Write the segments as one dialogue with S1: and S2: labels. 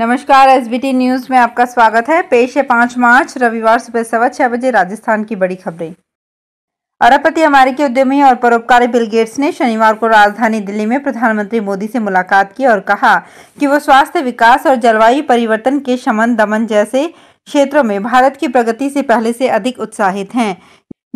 S1: नमस्कार S SBT news में आपका स्वागत है पेश है पांच मार्च रविवार सुबह सवा छह बजे राजस्थान की बड़ी खबरें अरबपति अमेरिकी उद्यमी और परोपकारी बिल गेट्स ने शनिवार को राजधानी दिल्ली में प्रधानमंत्री मोदी से मुलाकात की और कहा कि वो स्वास्थ्य विकास और जलवायु परिवर्तन के शमन दमन जैसे क्षेत्रों में भारत की प्रगति से पहले से अधिक उत्साहित हैं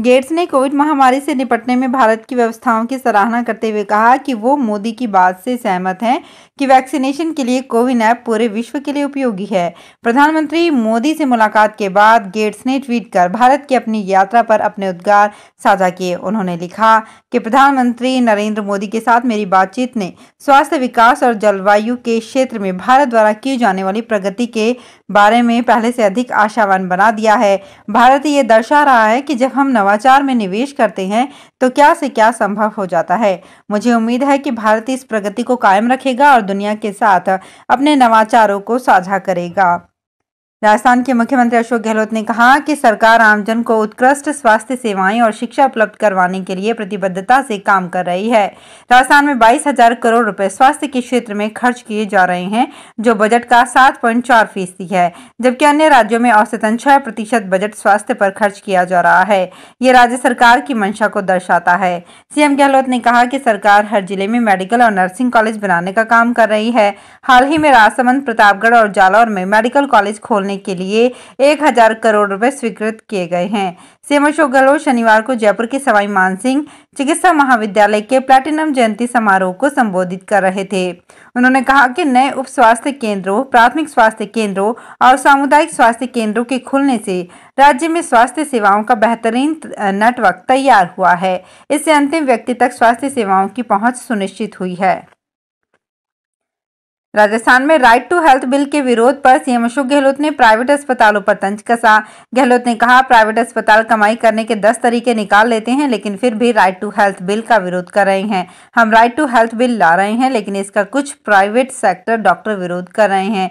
S1: गेट्स ने कोविड महामारी से निपटने में भारत की व्यवस्थाओं की सराहना करते हुए कहा कि वो मोदी की बात से सहमत हैं कि वैक्सीनेशन के लिए कोविन ऐप पूरे विश्व के लिए उपयोगी है प्रधानमंत्री मोदी से मुलाकात के बाद गेट्स ने ट्वीट कर भारत की अपनी यात्रा पर अपने उद्गार साझा किए उन्होंने लिखा कि प्रधानमंत्री नरेंद्र मोदी के साथ मेरी बातचीत ने स्वास्थ्य विकास और जलवायु के क्षेत्र में भारत द्वारा की जाने वाली प्रगति के बारे में पहले से अधिक आशावान बना दिया है भारत ये दर्शा रहा है कि जब हम नवाचार में निवेश करते हैं तो क्या से क्या संभव हो जाता है मुझे उम्मीद है कि भारत इस प्रगति को कायम रखेगा और दुनिया के साथ अपने नवाचारों को साझा करेगा राजस्थान के मुख्यमंत्री अशोक गहलोत ने कहा कि सरकार आमजन को उत्कृष्ट स्वास्थ्य सेवाएं और शिक्षा उपलब्ध करवाने के लिए प्रतिबद्धता से काम कर रही है राजस्थान में बाईस हजार करोड़ रुपए स्वास्थ्य के क्षेत्र में खर्च किए जा रहे हैं जो बजट का सात पॉइंट चार फीसदी है जबकि अन्य राज्यों में औसतन छह प्रतिशत बजट स्वास्थ्य पर खर्च किया जा रहा है ये राज्य सरकार की मंशा को दर्शाता है सीएम गहलोत ने कहा की सरकार हर जिले में मेडिकल और नर्सिंग कॉलेज बनाने का काम कर रही है हाल ही में राजसमंद प्रतापगढ़ और जालौर में मेडिकल कॉलेज खोलने करने के लिए एक हजार करोड़ रुपए स्वीकृत किए गए हैं सीएम अशोक गहलोत शनिवार को जयपुर के सवाई मानसिंह चिकित्सा महाविद्यालय के प्लैटिनम जयंती समारोह को संबोधित कर रहे थे उन्होंने कहा कि नए उप स्वास्थ्य केंद्रों प्राथमिक स्वास्थ्य केंद्रों और सामुदायिक स्वास्थ्य केंद्रों के खुलने से राज्य में स्वास्थ्य सेवाओं का बेहतरीन नेटवर्क तैयार हुआ है इससे अंतिम व्यक्ति तक स्वास्थ्य सेवाओं की पहुँच सुनिश्चित हुई है राजस्थान में राइट टू हेल्थ बिल के विरोध पर सीएम अशोक गहलोत ने प्राइवेट अस्पतालों पर तंज कसा गहलोत ने कहा प्राइवेट अस्पताल कमाई करने के दस तरीके निकाल लेते हैं लेकिन फिर भी राइट टू हेल्थ बिल का विरोध कर रहे हैं हम राइट टू हेल्थ बिल ला रहे हैं लेकिन इसका कुछ प्राइवेट सेक्टर डॉक्टर विरोध कर रहे हैं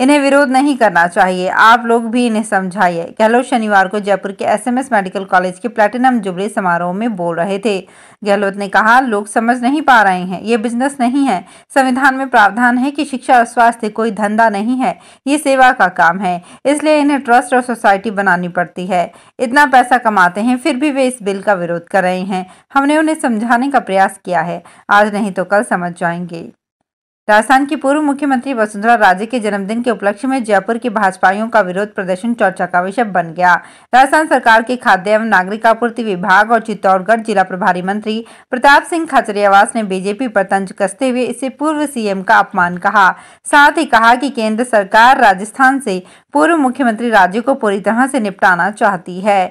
S1: इन्हें विरोध नहीं करना चाहिए आप लोग भी इन्हें समझाइए गहलोत शनिवार को जयपुर के एसएमएस मेडिकल कॉलेज के प्लेटिनम जुबली समारोह में बोल रहे थे गहलोत ने कहा लोग समझ नहीं पा रहे हैं ये बिजनेस नहीं है संविधान में प्रावधान है कि शिक्षा और स्वास्थ्य कोई धंधा नहीं है ये सेवा का काम है इसलिए इन्हें ट्रस्ट और सोसाइटी बनानी पड़ती है इतना पैसा कमाते हैं फिर भी वे इस बिल का विरोध कर रहे हैं हमने उन्हें समझाने का प्रयास किया है आज नहीं तो कल समझ जाएंगे राजस्थान की पूर्व मुख्यमंत्री वसुंधरा राजे के जन्मदिन के उपलक्ष्य में जयपुर की भाजपाइयों का विरोध प्रदर्शन चर्चा का विषय बन गया राजस्थान सरकार के खाद्य एवं नागरिक आपूर्ति विभाग और चित्तौड़गढ़ जिला प्रभारी मंत्री प्रताप सिंह खाचरियावास ने बीजेपी पर तंज कसते हुए इसे पूर्व सीएम का अपमान कहा साथ ही कहा की केंद्र सरकार राजस्थान से पूर्व मुख्यमंत्री राज्य को पूरी तरह से निपटाना चाहती है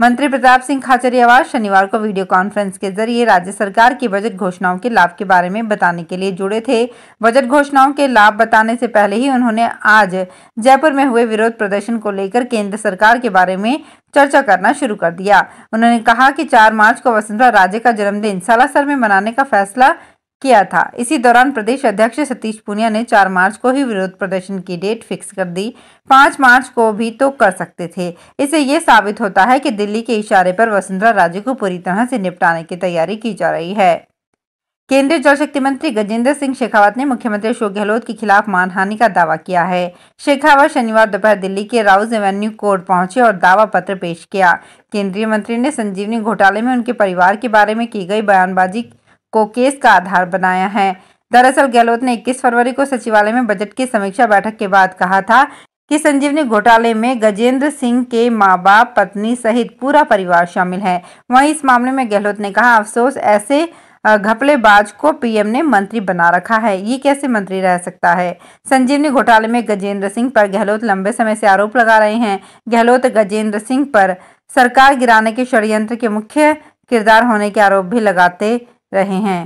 S1: मंत्री प्रताप सिंह खाचरियावास शनिवार को वीडियो कॉन्फ्रेंस के जरिए राज्य सरकार की बजट घोषणाओं के लाभ के बारे में बताने के लिए जुड़े थे बजट घोषणाओं के लाभ बताने से पहले ही उन्होंने आज जयपुर में हुए विरोध प्रदर्शन को लेकर केंद्र सरकार के बारे में चर्चा करना शुरू कर दिया उन्होंने कहा कि चार मार्च को वसुंधरा राजे का जन्मदिन सलासर में मनाने का फैसला किया था इसी दौरान प्रदेश अध्यक्ष सतीश पुनिया ने 4 मार्च को ही विरोध प्रदर्शन की डेट फिक्स कर दी 5 मार्च को भी तो कर सकते थे इससे ये साबित होता है कि दिल्ली के इशारे पर वसुंधरा राजे को पूरी तरह से निपटाने की तैयारी की जा रही है केंद्रीय जल शक्ति मंत्री गजेंद्र सिंह शेखावत ने मुख्यमंत्री अशोक गहलोत के खिलाफ मानहानि का दावा किया है शेखावत शनिवार दोपहर दिल्ली के राउज एवेन्यू कोर्ट पहुंचे और दावा पत्र पेश किया केंद्रीय मंत्री ने संजीवनी घोटाले में उनके परिवार के बारे में की गई बयानबाजी को केस का आधार बनाया है दरअसल गहलोत ने 21 फरवरी को सचिवालय में बजट की समीक्षा बैठक के बाद कहा था कि संजीवनी घोटाले में गजेंद्र सिंह के माँ बाप पत्नी सहित पूरा परिवार शामिल है वहीं इस मामले में गहलोत ने कहा अफसोस ऐसे घपलेबाज को पीएम ने मंत्री बना रखा है ये कैसे मंत्री रह सकता है संजीवनी घोटाले में गजेंद्र सिंह पर गहलोत लंबे समय से आरोप लगा रहे हैं गहलोत गजेंद्र सिंह पर सरकार गिराने के षडयंत्र के मुख्य किरदार होने के आरोप भी लगाते रहे हैं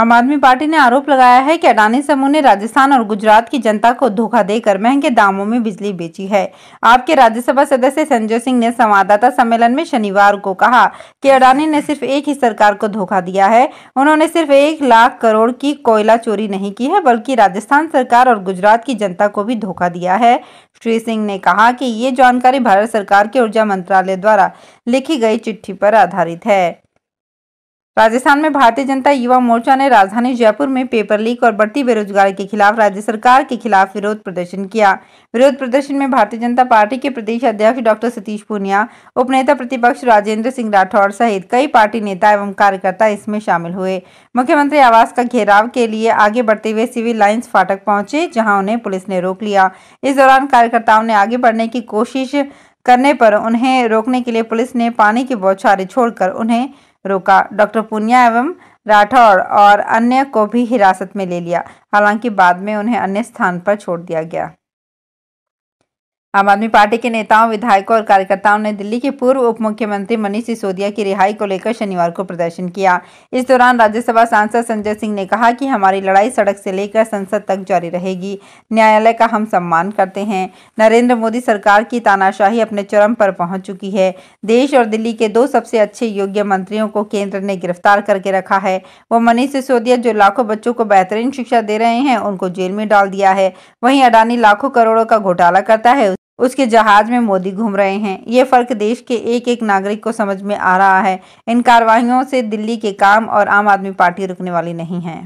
S1: आम आदमी पार्टी ने आरोप लगाया है कि अडानी समूह ने राजस्थान और गुजरात की जनता को धोखा देकर महंगे दामों में बिजली बेची है आपके राज्यसभा सदस्य संजय सिंह ने संवाददाता सम्मेलन में शनिवार को कहा कि अडानी ने सिर्फ एक ही सरकार को धोखा दिया है उन्होंने सिर्फ एक लाख करोड़ की कोयला चोरी नहीं की है बल्कि राजस्थान सरकार और गुजरात की जनता को भी धोखा दिया है श्री सिंह ने कहा की ये जानकारी भारत सरकार के ऊर्जा मंत्रालय द्वारा लिखी गई चिट्ठी पर आधारित है राजस्थान में भारतीय जनता युवा मोर्चा ने राजधानी जयपुर में पेपर लीक और बढ़ती बेरोजगारी के खिलाफ राज्य सरकार के खिलाफ विरोध प्रदर्शन किया विरोध प्रदर्शन में भारतीय जनता पार्टी के प्रदेश अध्यक्ष डॉक्टर सतीश पूनिया उपनेता प्रतिपक्ष राजेंद्र सिंह राठौर सहित कई पार्टी नेता एवं कार्यकर्ता इसमें शामिल हुए मुख्यमंत्री आवास का घेराव के लिए आगे बढ़ते हुए सिविल लाइन्स फाटक पहुंचे जहाँ उन्हें पुलिस ने रोक लिया इस दौरान कार्यकर्ताओं ने आगे बढ़ने की कोशिश करने पर उन्हें रोकने के लिए पुलिस ने पानी के बौछारे छोड़कर उन्हें रोका डॉक्टर पुनिया एवं राठौर और अन्य को भी हिरासत में ले लिया हालांकि बाद में उन्हें अन्य स्थान पर छोड़ दिया गया आम आदमी पार्टी के नेताओं विधायकों और कार्यकर्ताओं ने दिल्ली के पूर्व उप मुख्यमंत्री मनीष सिसोदिया की रिहाई को लेकर शनिवार को प्रदर्शन किया इस दौरान राज्यसभा सांसद संजय सिंह ने कहा कि हमारी लड़ाई सड़क से लेकर संसद तक जारी रहेगी न्यायालय का हम सम्मान करते हैं नरेंद्र मोदी सरकार की तानाशाही अपने चरम पर पहुंच चुकी है देश और दिल्ली के दो सबसे अच्छे योग्य मंत्रियों को केंद्र ने गिरफ्तार करके रखा है वो मनीष सिसोदिया जो लाखों बच्चों को बेहतरीन शिक्षा दे रहे हैं उनको जेल में डाल दिया है वहीं अडानी लाखों करोड़ों का घोटाला करता है उसके जहाज में मोदी घूम रहे हैं ये फर्क देश के एक एक नागरिक को समझ में आ रहा है इन कार्रवाइयों से दिल्ली के काम और आम आदमी पार्टी रुकने वाली नहीं है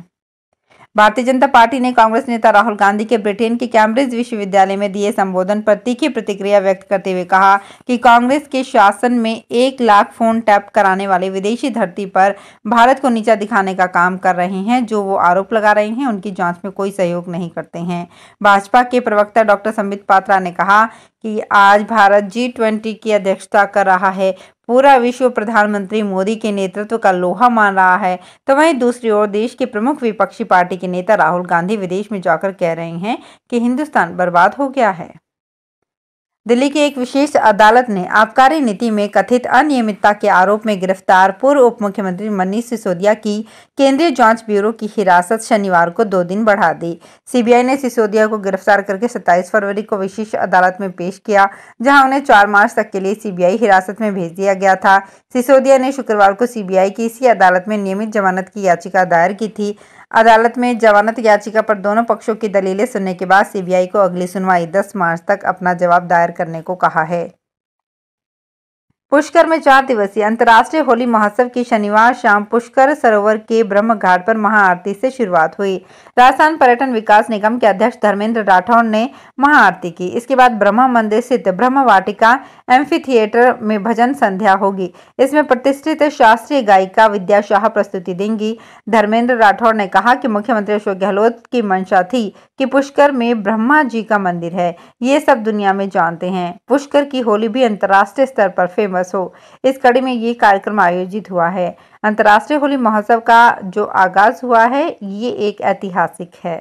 S1: भारतीय जनता पार्टी ने कांग्रेस नेता राहुल गांधी के ब्रिटेन के कैम्ब्रिज विश्वविद्यालय में दिए संबोधन पर तीखी प्रतिक्रिया व्यक्त करते हुए कहा कि कांग्रेस के शासन में एक लाख फोन टैप कराने वाले विदेशी धरती पर भारत को नीचा दिखाने का काम कर रहे हैं जो वो आरोप लगा रहे हैं उनकी जांच में कोई सहयोग नहीं करते हैं भाजपा के प्रवक्ता डॉक्टर संबित पात्रा ने कहा कि आज भारत जी ट्वेंटी की अध्यक्षता कर रहा है पूरा विश्व प्रधानमंत्री मोदी के नेतृत्व का लोहा मान रहा है तो वहीं दूसरी ओर देश के प्रमुख विपक्षी पार्टी के नेता राहुल गांधी विदेश में जाकर कह रहे हैं कि हिंदुस्तान बर्बाद हो गया है दिल्ली की एक विशेष अदालत ने आबकारी नीति में कथित अनियमितता के आरोप में गिरफ्तार पूर्व उप मुख्यमंत्री मनीष सिसोदिया की केंद्रीय जांच ब्यूरो की हिरासत शनिवार को दो दिन बढ़ा दी सीबीआई ने सिसोदिया को गिरफ्तार करके 27 फरवरी को विशेष अदालत में पेश किया जहां उन्हें 4 मार्च तक के लिए सीबीआई हिरासत में भेज दिया गया था सिसोदिया ने शुक्रवार को सीबीआई की इसी अदालत में नियमित जमानत की याचिका दायर की थी अदालत में जमानत याचिका पर दोनों पक्षों की दलीलें सुनने के बाद सीबीआई को अगली सुनवाई 10 मार्च तक अपना जवाब दायर करने को कहा है पुष्कर में चार दिवसीय अंतर्राष्ट्रीय होली महोत्सव की शनिवार शाम पुष्कर सरोवर के ब्रह्म घाट पर महाआरती से शुरुआत हुई राजस्थान पर्यटन विकास निगम के अध्यक्ष धर्मेंद्र राठौर ने महाआरती की इसके बाद ब्रह्म मंदिर स्थित ब्रह्म वाटिका एम्फी थिएटर में भजन संध्या होगी इसमें प्रतिष्ठित शास्त्रीय गायिका विद्या शाह प्रस्तुति देंगी धर्मेंद्र राठौर ने कहा की मुख्यमंत्री अशोक गहलोत की मंशा थी की पुष्कर में ब्रह्मा जी का मंदिर है ये सब दुनिया में जानते हैं पुष्कर की होली भी अंतर्राष्ट्रीय स्तर पर फेमस दिवस हो इस कड़ी में ये कार्यक्रम आयोजित हुआ है अंतर्राष्ट्रीय होली महोत्सव का जो आगाज हुआ है ये एक ऐतिहासिक है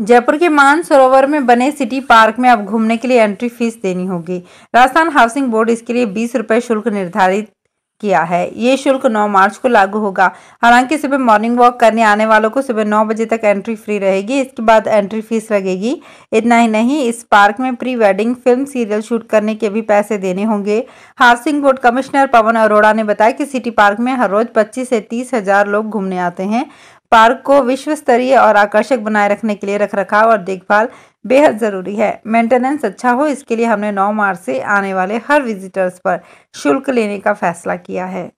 S1: जयपुर के मान सरोवर में बने सिटी पार्क में अब घूमने के लिए एंट्री फीस देनी होगी राजस्थान हाउसिंग बोर्ड इसके लिए बीस रुपए शुल्क निर्धारित किया है ये शुल्क 9 मार्च को लागू होगा हालांकि सुबह मॉर्निंग वॉक करने आने वालों को सुबह 9 बजे तक एंट्री फ्री रहेगी इसके बाद एंट्री फीस लगेगी इतना ही नहीं इस पार्क में pre wedding film serial shoot करने के भी पैसे देने होंगे housing board commissioner Pawan Arora ने बताया कि सिटी पार्क में हर रोज पच्चीस से तीस हजार लोग घूमने आते हैं पार्क को विश्व स्तरीय और आकर्षक बनाए रखने के लिए रखरखाव और देखभाल बेहद ज़रूरी है मेंटेनेंस अच्छा हो इसके लिए हमने 9 मार्च से आने वाले हर विजिटर्स पर शुल्क लेने का फैसला किया है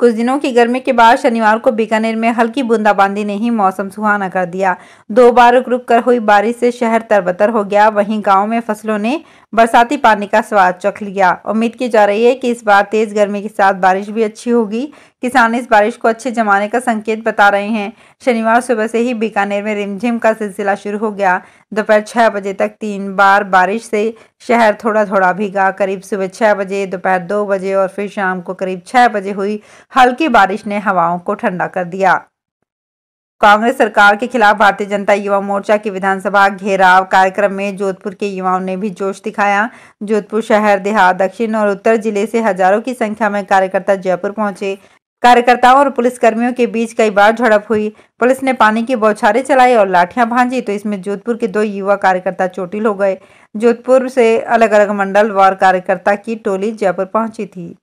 S1: कुछ दिनों की गर्मी के बाद शनिवार को बीकानेर में हल्की बूंदाबांदी ने ही मौसम सुहाना कर दिया दो बार रुक रुक कर हुई बारिश से शहर तरबतर हो गया वहीं गांव में फसलों ने बरसाती पानी का स्वाद चख लिया उम्मीद की जा रही है कि इस बार तेज गर्मी के साथ बारिश भी अच्छी होगी किसान इस बारिश को अच्छे जमाने का संकेत बता रहे हैं शनिवार सुबह से ही बीकानेर में रिमझिम का सिलसिला शुरू हो गया दोपहर छह बजे तक तीन बार बारिश से शहर थोड़ा थोड़ा भीगा करीब सुबह छह बजे दोपहर दो बजे और फिर शाम को करीब छह बजे हुई हल्की बारिश ने हवाओं को ठंडा कर दिया कांग्रेस सरकार के खिलाफ भारतीय जनता युवा मोर्चा के विधानसभा घेराव कार्यक्रम में जोधपुर के युवाओं ने भी जोश दिखाया जोधपुर शहर देहात दक्षिण और उत्तर जिले से हजारों की संख्या में कार्यकर्ता जयपुर पहुंचे कार्यकर्ताओं और पुलिसकर्मियों के बीच कई बार झड़प हुई पुलिस ने पानी की बौछारें चलाई और लाठियां भांजी तो इसमें जोधपुर के दो युवा कार्यकर्ता चोटिल हो गए जोधपुर से अलग अलग मंडल वार कार्यकर्ता की टोली जयपुर पहुंची थी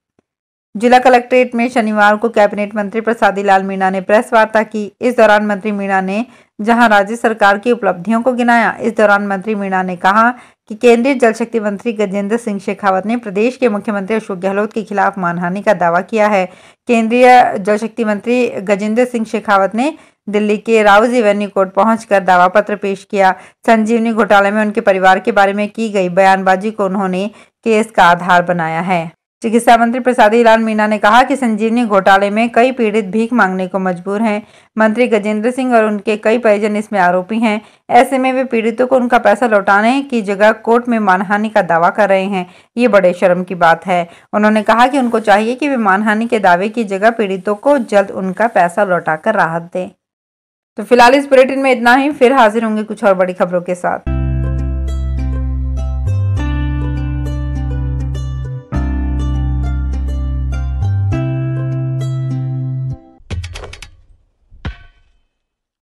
S1: जिला कलेक्ट्रेट में शनिवार को कैबिनेट मंत्री प्रसादी लाल मीणा ने प्रेस वार्ता की इस दौरान मंत्री मीणा ने जहां राज्य सरकार की उपलब्धियों को गिनाया इस दौरान मंत्री मीणा ने कहा कि केंद्रीय जल शक्ति मंत्री गजेंद्र सिंह शेखावत ने प्रदेश के मुख्यमंत्री अशोक गहलोत के खिलाफ मानहानि का दावा किया है केंद्रीय जल शक्ति मंत्री गजेंद्र सिंह शेखावत ने दिल्ली के राउज एवेन्यू कोर्ट पहुंचकर दावा पत्र पेश किया संजीवनी घोटाले में उनके परिवार के बारे में की गई बयानबाजी को उन्होंने केस का आधार बनाया है चिकित्सा मंत्री प्रसादी लाल मीणा ने कहा कि संजीवनी घोटाले में कई पीड़ित भीख मांगने को मजबूर हैं मंत्री गजेंद्र सिंह और उनके कई परिजन इसमें आरोपी हैं ऐसे में वे पीड़ितों को उनका पैसा लौटाने की जगह कोर्ट में मानहानि का दावा कर रहे हैं ये बड़े शर्म की बात है उन्होंने कहा कि उनको चाहिए कि वे मानहानि के दावे की जगह पीड़ितों को जल्द उनका पैसा लौटा राहत दें तो फिलहाल इस बुलेटिन में इतना ही फिर हाजिर होंगे कुछ और बड़ी खबरों के साथ